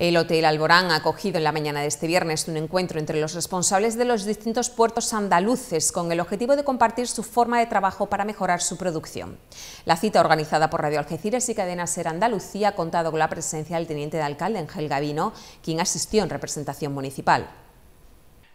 El Hotel Alborán ha acogido en la mañana de este viernes un encuentro entre los responsables de los distintos puertos andaluces con el objetivo de compartir su forma de trabajo para mejorar su producción. La cita organizada por Radio Algeciras y Cadena Ser Andalucía ha contado con la presencia del teniente de alcalde Ángel Gavino, quien asistió en representación municipal.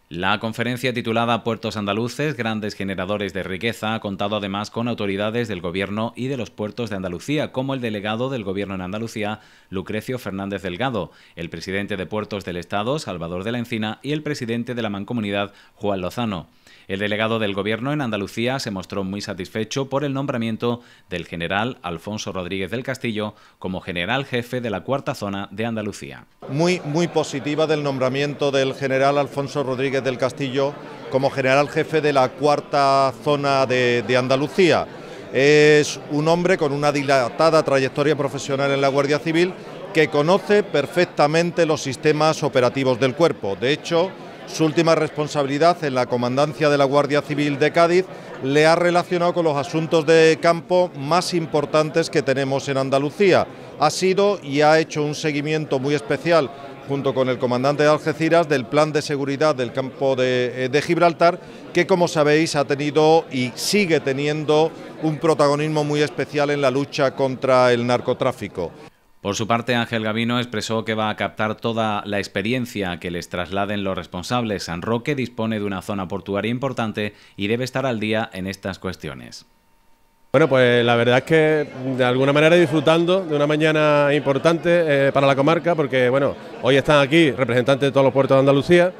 La conferencia titulada Puertos Andaluces, grandes generadores de riqueza, ha contado además con autoridades del Gobierno y de los puertos de Andalucía, como el delegado del Gobierno en Andalucía, Lucrecio Fernández Delgado, el presidente de Puertos del Estado, Salvador de la Encina, y el presidente de la Mancomunidad, Juan Lozano. El delegado del Gobierno en Andalucía se mostró muy satisfecho por el nombramiento del general Alfonso Rodríguez del Castillo como general jefe de la cuarta zona de Andalucía. Muy, muy positiva del nombramiento del general Alfonso Rodríguez del Castillo como general jefe de la cuarta zona de, de Andalucía. Es un hombre con una dilatada trayectoria profesional en la Guardia Civil que conoce perfectamente los sistemas operativos del cuerpo. De hecho, su última responsabilidad en la comandancia de la Guardia Civil de Cádiz le ha relacionado con los asuntos de campo más importantes que tenemos en Andalucía. Ha sido y ha hecho un seguimiento muy especial junto con el comandante de Algeciras del plan de seguridad del campo de, eh, de, Gibraltar, que como sabéis ha tenido y sigue teniendo un protagonismo muy especial en la lucha contra el narcotráfico. Por su parte, Ángel Gavino expresó que va a captar toda la experiencia que les trasladen los responsables. San Roque dispone de una zona portuaria importante y debe estar al día en estas cuestiones. Bueno, pues la verdad es que de alguna manera disfrutando de una mañana importante eh, para la comarca, porque bueno, hoy están aquí representantes de todos los puertos de Andalucía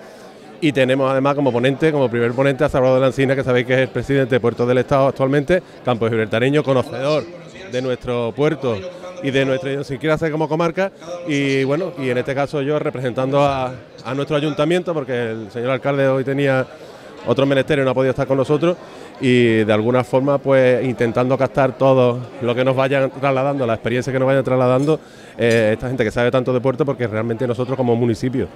y tenemos además como ponente, como primer ponente a Salvador de Lancina, que sabéis que es el presidente de Puerto del Estado actualmente, Campos Gibraltareño, conocedor de nuestro puerto y de nuestra hacer como comarca. Y bueno, y en este caso yo representando a, nuestro ayuntamiento, porque el señor alcalde hoy tenía otro menester y no ha podido estar con nosotros y de alguna forma pues intentando captar todo lo que nos vayan trasladando, la experiencia que nos vayan trasladando eh, esta gente que sabe tanto de puerto porque realmente nosotros como municipio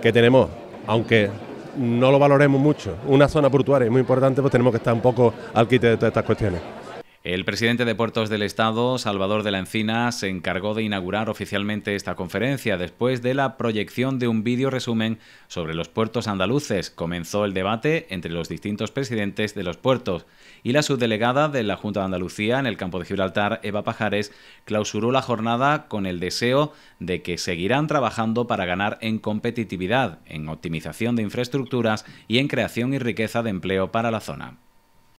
que tenemos, aunque no lo valoremos mucho, una zona portuaria es muy importante, pues tenemos que estar un poco al quite de todas estas cuestiones. El presidente de Puertos del Estado, Salvador de la Encina, se encargó de inaugurar oficialmente esta conferencia después de la proyección de un vídeo resumen sobre los puertos andaluces. Comenzó el debate entre los distintos presidentes de los puertos y la subdelegada de la Junta de Andalucía en el campo de Gibraltar, Eva Pajares, clausuró la jornada con el deseo de que seguirán trabajando para ganar en competitividad, en optimización de infraestructuras y en creación y riqueza de empleo para la zona.